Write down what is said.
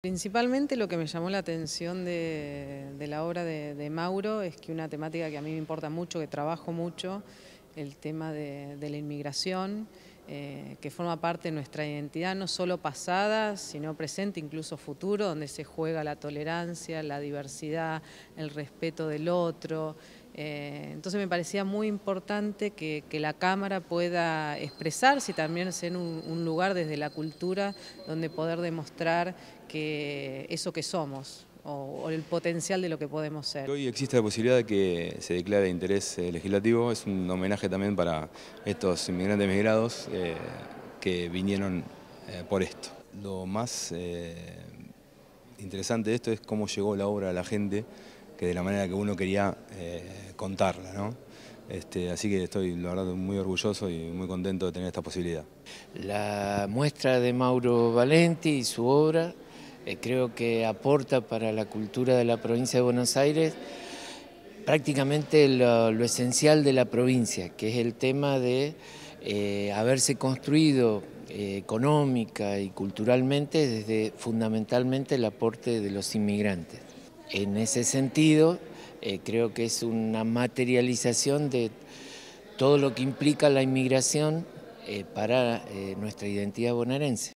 Principalmente lo que me llamó la atención de, la obra de, Mauro es que una temática que a mí me importa mucho, que trabajo mucho, el tema de, la inmigración, eh, que forma parte de nuestra identidad, no solo pasada, sino presente, incluso futuro, donde se juega la tolerancia, la diversidad, el respeto del otro, eh, entonces me parecía muy importante que, la Cámara pueda expresarse y también ser un, lugar desde la cultura donde poder demostrar que eso que somos, o, el potencial de lo que podemos ser. Hoy existe la posibilidad de que se declare de interés eh, legislativo, es un homenaje también para estos inmigrantes migrados eh, que vinieron por esto. Lo más interesante de esto es cómo llegó la obra a la gente que de la manera que uno quería eh, contarla. Este, así que estoy, la verdad, muy orgulloso y muy contento de tener esta posibilidad. La muestra de Mauro Valenti y su obra eh, creo que aporta para la cultura de la provincia de Buenos Aires prácticamente lo, esencial de la provincia, que es el tema de eh, haberse construido económica y culturalmente desde fundamentalmente el aporte de los inmigrantes. En ese sentido, eh, creo que es una materialización de todo lo que implica la inmigración eh, para eh, nuestra identidad bonaerense.